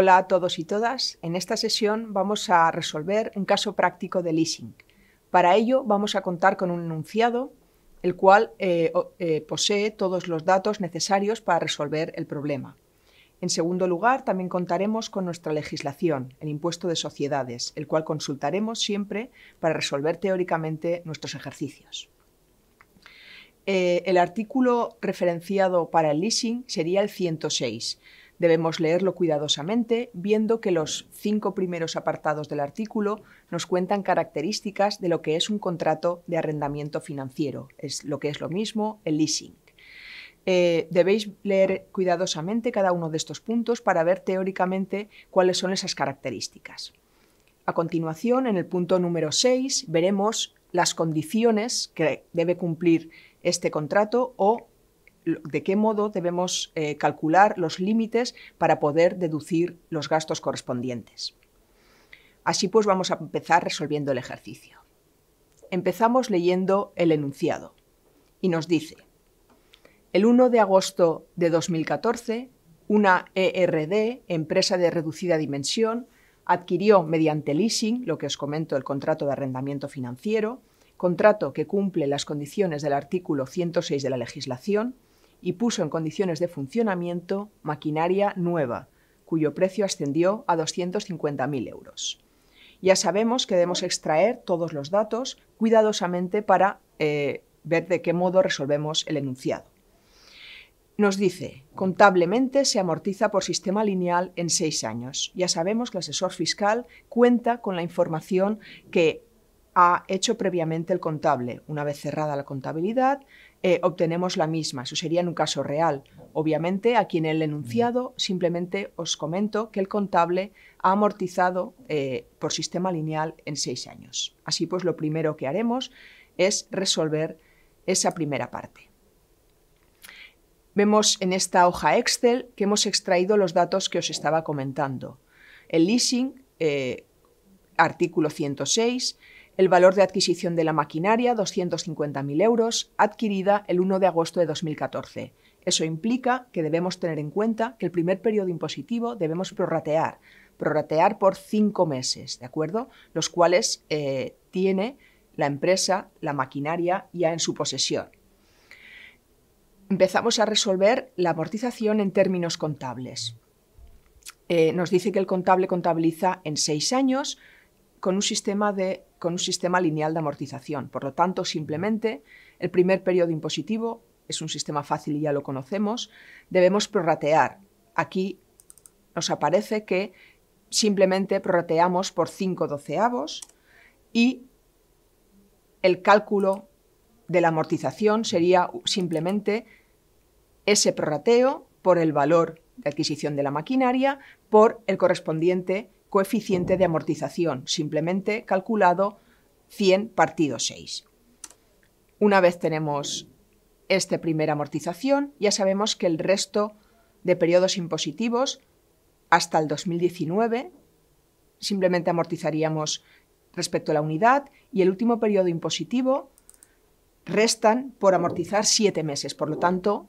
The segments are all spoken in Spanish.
Hola a todos y todas. En esta sesión vamos a resolver un caso práctico de leasing. Para ello vamos a contar con un enunciado, el cual eh, eh, posee todos los datos necesarios para resolver el problema. En segundo lugar, también contaremos con nuestra legislación, el impuesto de sociedades, el cual consultaremos siempre para resolver teóricamente nuestros ejercicios. Eh, el artículo referenciado para el leasing sería el 106, Debemos leerlo cuidadosamente, viendo que los cinco primeros apartados del artículo nos cuentan características de lo que es un contrato de arrendamiento financiero, es lo que es lo mismo el leasing. Eh, debéis leer cuidadosamente cada uno de estos puntos para ver teóricamente cuáles son esas características. A continuación, en el punto número 6, veremos las condiciones que debe cumplir este contrato o de qué modo debemos eh, calcular los límites para poder deducir los gastos correspondientes. Así pues vamos a empezar resolviendo el ejercicio. Empezamos leyendo el enunciado y nos dice, el 1 de agosto de 2014, una ERD, empresa de reducida dimensión, adquirió mediante leasing, lo que os comento, el contrato de arrendamiento financiero, contrato que cumple las condiciones del artículo 106 de la legislación, y puso en condiciones de funcionamiento maquinaria nueva, cuyo precio ascendió a 250.000 euros. Ya sabemos que debemos extraer todos los datos cuidadosamente para eh, ver de qué modo resolvemos el enunciado. Nos dice, contablemente se amortiza por sistema lineal en seis años. Ya sabemos que el asesor fiscal cuenta con la información que ha hecho previamente el contable. Una vez cerrada la contabilidad, eh, obtenemos la misma. Eso sería en un caso real. Obviamente, aquí en el enunciado mm. simplemente os comento que el contable ha amortizado eh, por sistema lineal en seis años. Así pues, lo primero que haremos es resolver esa primera parte. Vemos en esta hoja Excel que hemos extraído los datos que os estaba comentando. El leasing, eh, artículo 106, el valor de adquisición de la maquinaria, 250.000 euros, adquirida el 1 de agosto de 2014. Eso implica que debemos tener en cuenta que el primer periodo impositivo debemos prorratear, prorratear por cinco meses, ¿de acuerdo? Los cuales eh, tiene la empresa, la maquinaria ya en su posesión. Empezamos a resolver la amortización en términos contables. Eh, nos dice que el contable contabiliza en seis años con un sistema de con un sistema lineal de amortización. Por lo tanto, simplemente el primer periodo impositivo es un sistema fácil y ya lo conocemos. Debemos prorratear. Aquí nos aparece que simplemente prorrateamos por 5 doceavos y el cálculo de la amortización sería simplemente ese prorrateo por el valor de adquisición de la maquinaria por el correspondiente coeficiente de amortización, simplemente calculado 100 partido 6. Una vez tenemos esta primera amortización, ya sabemos que el resto de periodos impositivos hasta el 2019 simplemente amortizaríamos respecto a la unidad y el último periodo impositivo restan por amortizar 7 meses. Por lo tanto,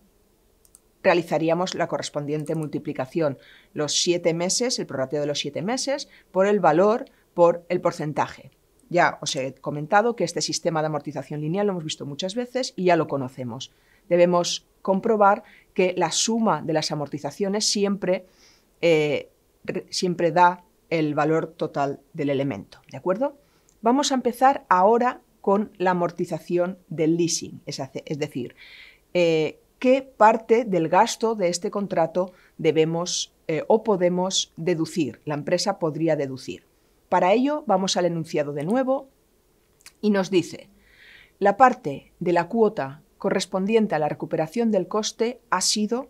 realizaríamos la correspondiente multiplicación, los siete meses, el prorrateo de los siete meses, por el valor, por el porcentaje. Ya os he comentado que este sistema de amortización lineal lo hemos visto muchas veces y ya lo conocemos. Debemos comprobar que la suma de las amortizaciones siempre, eh, siempre da el valor total del elemento. ¿De acuerdo? Vamos a empezar ahora con la amortización del leasing, es, decir, eh, qué parte del gasto de este contrato debemos eh, o podemos deducir, la empresa podría deducir. Para ello vamos al enunciado de nuevo y nos dice, la parte de la cuota correspondiente a la recuperación del coste ha sido,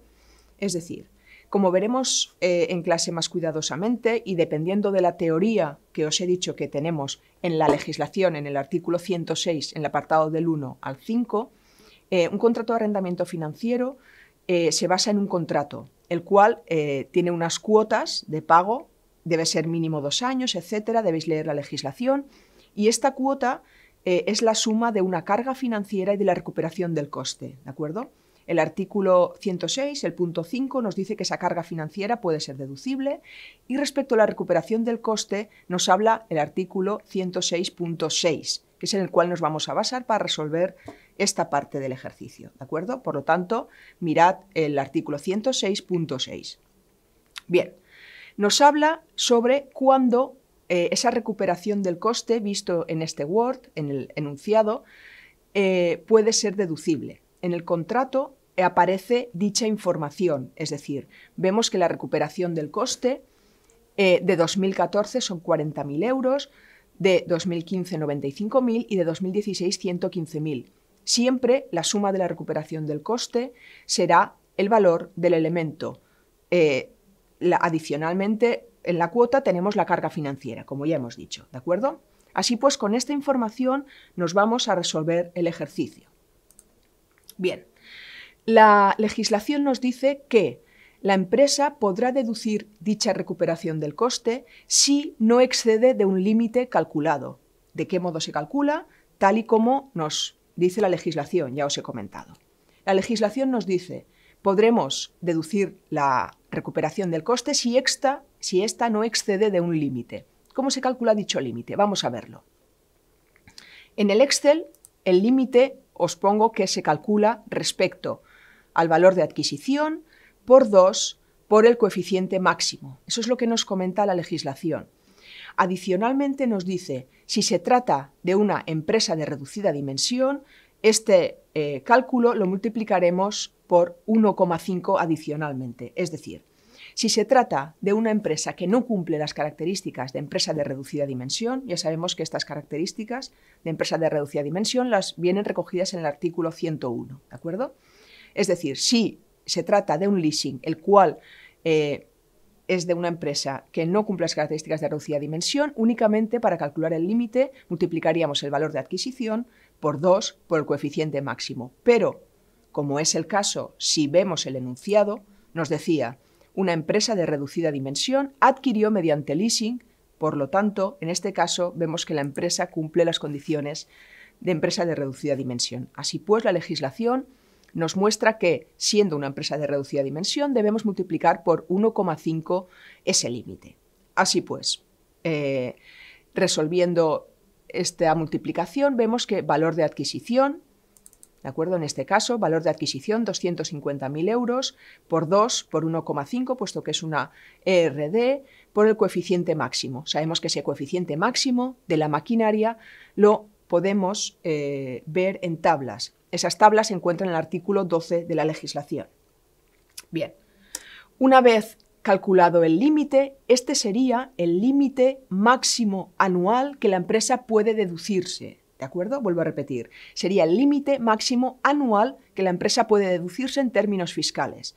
es decir, como veremos eh, en clase más cuidadosamente y dependiendo de la teoría que os he dicho que tenemos en la legislación en el artículo 106, en el apartado del 1 al 5, eh, un contrato de arrendamiento financiero eh, se basa en un contrato, el cual eh, tiene unas cuotas de pago, debe ser mínimo dos años, etcétera, debéis leer la legislación, y esta cuota es la suma de una carga financiera y de la recuperación del coste, ¿de acuerdo? El artículo 106, el punto 5, nos dice que esa carga financiera puede ser deducible y respecto a la recuperación del coste nos habla el artículo 106.6, que es en el cual nos vamos a basar para resolver esta parte del ejercicio, ¿de acuerdo? Por lo tanto, mirad el artículo 106.6. Bien, nos habla sobre cuándo eh, esa recuperación del coste visto en este Word, en el enunciado, eh, puede ser deducible. En el contrato aparece dicha información, es decir, vemos que la recuperación del coste eh, de 2014 son 40.000 euros, de 2015 95.000 y de 2016 115.000. Siempre la suma de la recuperación del coste será el valor del elemento. Eh, adicionalmente, en la cuota tenemos la carga financiera, como ya hemos dicho, ¿de acuerdo? Así pues, con esta información nos vamos a resolver el ejercicio. Bien, la legislación nos dice que la empresa podrá deducir dicha recuperación del coste si no excede de un límite calculado. ¿De qué modo se calcula? Tal y como nos dice la legislación, ya os he comentado. La legislación nos dice, podremos deducir la recuperación del coste si esta, si esta no excede de un límite. ¿Cómo se calcula dicho límite? Vamos a verlo. En el Excel, el límite os pongo que se calcula respecto al valor de adquisición por 2 por el coeficiente máximo. Eso es lo que nos comenta la legislación. Adicionalmente nos dice, si se trata de una empresa de reducida dimensión, este eh, cálculo lo multiplicaremos por 1,5 adicionalmente. Es decir, si se trata de una empresa que no cumple las características de empresa de reducida dimensión, ya sabemos que estas características de empresa de reducida dimensión las vienen recogidas en el artículo 101, ¿de acuerdo? Es decir, si se trata de un leasing el cual eh, es de una empresa que no cumple las características de reducida dimensión, únicamente para calcular el límite multiplicaríamos el valor de adquisición por 2 por el coeficiente máximo. Pero, como es el caso si vemos el enunciado, nos decía, una empresa de reducida dimensión adquirió mediante leasing, por lo tanto, en este caso vemos que la empresa cumple las condiciones de empresa de reducida dimensión. Así pues, la legislación nos muestra que, siendo una empresa de reducida dimensión, debemos multiplicar por 1,5 ese límite. Así pues, eh, resolviendo esta multiplicación, vemos que valor de adquisición, ¿de acuerdo? En este caso, valor de adquisición 250.000 euros por 2 por 1,5, puesto que es una ERD, por el coeficiente máximo. Sabemos que ese coeficiente máximo de la maquinaria lo podemos eh, ver en tablas esas tablas se encuentran en el artículo 12 de la legislación. Bien, una vez calculado el límite, este sería el límite máximo anual que la empresa puede deducirse. ¿De acuerdo? Vuelvo a repetir. Sería el límite máximo anual que la empresa puede deducirse en términos fiscales.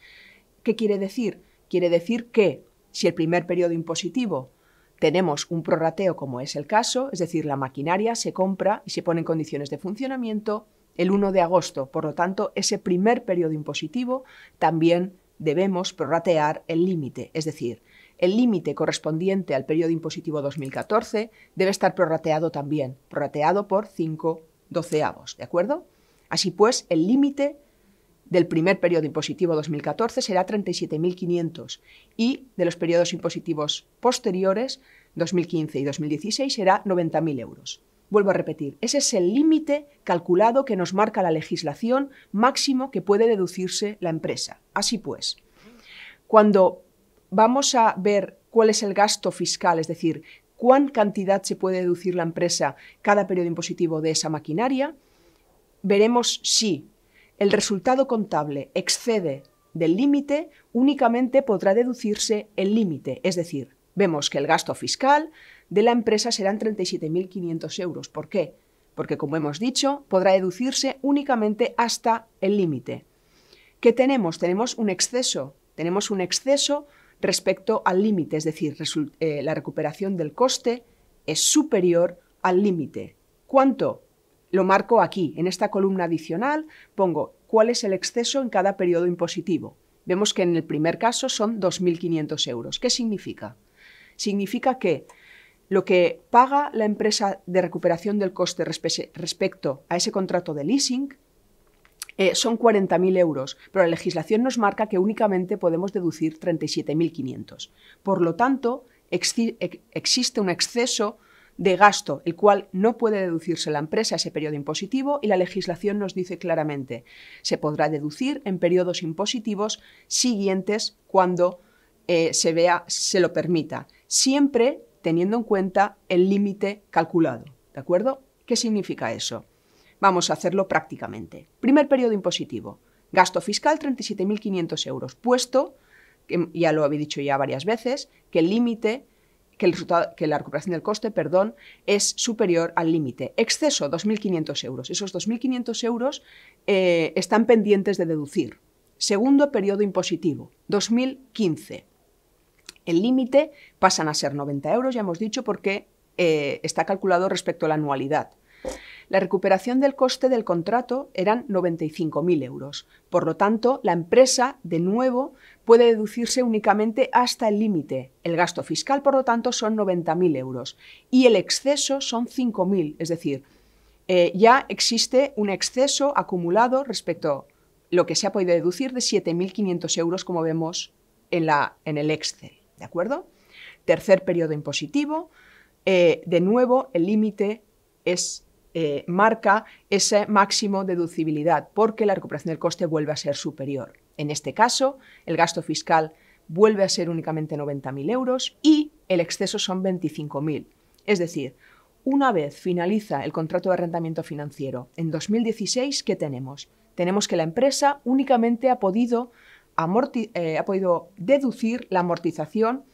¿Qué quiere decir? Quiere decir que si el primer periodo impositivo tenemos un prorrateo como es el caso, es decir, la maquinaria se compra y se pone en condiciones de funcionamiento, el 1 de agosto. Por lo tanto, ese primer periodo impositivo también debemos prorratear el límite, es decir, el límite correspondiente al periodo impositivo 2014 debe estar prorrateado también, prorrateado por 5 doceavos, ¿de acuerdo? Así pues, el límite del primer periodo impositivo 2014 será 37.500 y de los periodos impositivos posteriores, 2015 y 2016, será 90.000 euros. Vuelvo a repetir, ese es el límite calculado que nos marca la legislación máximo que puede deducirse la empresa. Así pues, cuando vamos a ver cuál es el gasto fiscal, es decir, cuán cantidad se puede deducir la empresa cada periodo impositivo de esa maquinaria, veremos si el resultado contable excede del límite, únicamente podrá deducirse el límite, es decir, Vemos que el gasto fiscal de la empresa serán 37.500 euros. ¿Por qué? Porque, como hemos dicho, podrá deducirse únicamente hasta el límite. ¿Qué tenemos? Tenemos un exceso. Tenemos un exceso respecto al límite, es decir, eh, la recuperación del coste es superior al límite. ¿Cuánto? Lo marco aquí, en esta columna adicional pongo cuál es el exceso en cada periodo impositivo. Vemos que en el primer caso son 2.500 euros. ¿Qué significa? Significa que lo que paga la empresa de recuperación del coste respecto a ese contrato de leasing eh, son 40.000 euros, pero la legislación nos marca que únicamente podemos deducir 37.500. Por lo tanto, existe un exceso de gasto, el cual no puede deducirse la empresa ese periodo impositivo y la legislación nos dice claramente, se podrá deducir en periodos impositivos siguientes cuando eh, se vea, se lo permita siempre teniendo en cuenta el límite calculado. ¿De acuerdo? ¿Qué significa eso? Vamos a hacerlo prácticamente. Primer periodo impositivo. Gasto fiscal 37.500 euros, puesto, que ya lo había dicho ya varias veces, que el límite, que, el resultado, que la recuperación del coste, perdón, es superior al límite. Exceso 2.500 euros. Esos 2.500 euros eh, están pendientes de deducir. Segundo periodo impositivo, 2015. El límite pasan a ser 90 euros, ya hemos dicho, porque eh, está calculado respecto a la anualidad. La recuperación del coste del contrato eran 95.000 euros. Por lo tanto, la empresa, de nuevo, puede deducirse únicamente hasta el límite. El gasto fiscal, por lo tanto, son 90.000 euros. Y el exceso son 5.000, es decir, eh, ya existe un exceso acumulado respecto a lo que se ha podido deducir de 7.500 euros, como vemos en, en el Excel. ¿De acuerdo? Tercer periodo impositivo. Eh, de nuevo, el límite es eh, marca ese máximo deducibilidad porque la recuperación del coste vuelve a ser superior. En este caso, el gasto fiscal vuelve a ser únicamente 90.000 euros y el exceso son 25.000. Es decir, una vez finaliza el contrato de arrendamiento financiero en 2016, ¿qué tenemos? Tenemos que la empresa únicamente ha podido eh, ha podido deducir la amortización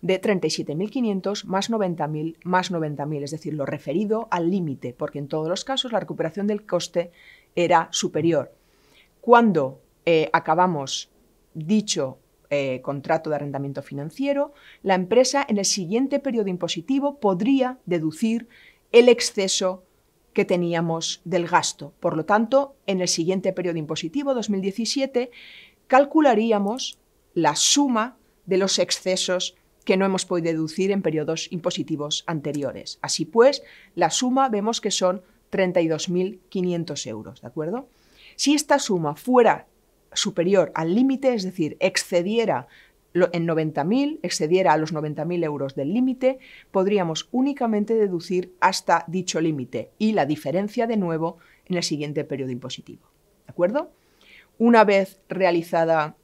de 37.500 más 90.000 más 90.000, es decir, lo referido al límite, porque en todos los casos la recuperación del coste era superior. Cuando eh, acabamos dicho eh, contrato de arrendamiento financiero, la empresa en el siguiente periodo impositivo podría deducir el exceso que teníamos del gasto. Por lo tanto, en el siguiente periodo impositivo, 2017, calcularíamos la suma de los excesos que no hemos podido deducir en periodos impositivos anteriores. Así pues, la suma vemos que son 32.500 euros, ¿de acuerdo? Si esta suma fuera superior al límite, es decir, excediera en 90.000, excediera a los 90.000 euros del límite, podríamos únicamente deducir hasta dicho límite y la diferencia de nuevo en el siguiente periodo impositivo. ¿De acuerdo? Una vez realizada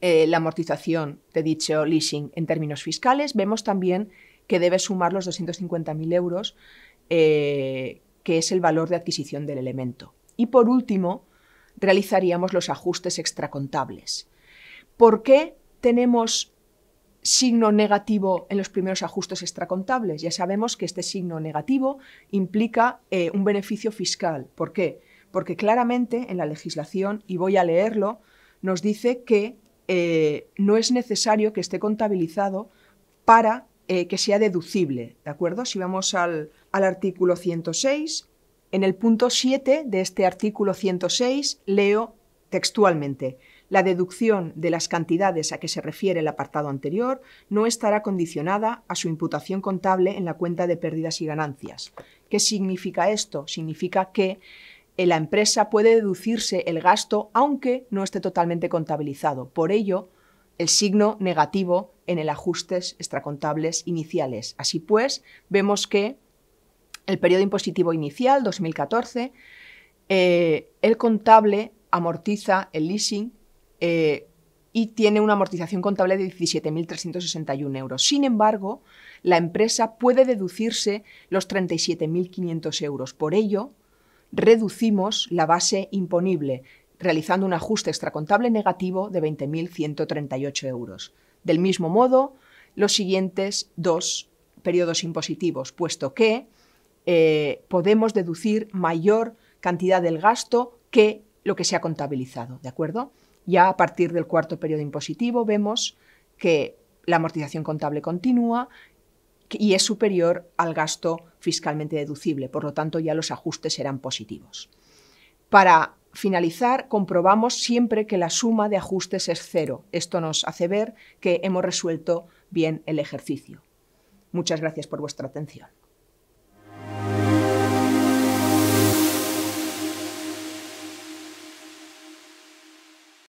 eh, la amortización de dicho leasing en términos fiscales, vemos también que debe sumar los 250.000 euros, eh, que es el valor de adquisición del elemento. Y por último, realizaríamos los ajustes extracontables. ¿Por qué tenemos signo negativo en los primeros ajustes extracontables? Ya sabemos que este signo negativo implica eh, un beneficio fiscal. ¿Por qué? porque claramente en la legislación, y voy a leerlo, nos dice que eh, no es necesario que esté contabilizado para eh, que sea deducible, ¿de acuerdo? Si vamos al, al artículo 106, en el punto 7 de este artículo 106 leo textualmente, la deducción de las cantidades a que se refiere el apartado anterior no estará condicionada a su imputación contable en la cuenta de pérdidas y ganancias. ¿Qué significa esto? Significa que la empresa puede deducirse el gasto aunque no esté totalmente contabilizado. Por ello, el signo negativo en el ajustes extracontables iniciales. Así pues, vemos que el periodo impositivo inicial, 2014, eh, el contable amortiza el leasing eh, y tiene una amortización contable de 17.361 euros. Sin embargo, la empresa puede deducirse los 37.500 euros. Por ello, reducimos la base imponible, realizando un ajuste extracontable negativo de 20.138 euros. Del mismo modo, los siguientes dos periodos impositivos, puesto que eh, podemos deducir mayor cantidad del gasto que lo que se ha contabilizado, ¿de acuerdo? Ya a partir del cuarto periodo impositivo vemos que la amortización contable continúa y es superior al gasto fiscalmente deducible, por lo tanto ya los ajustes serán positivos. Para finalizar, comprobamos siempre que la suma de ajustes es cero. Esto nos hace ver que hemos resuelto bien el ejercicio. Muchas gracias por vuestra atención.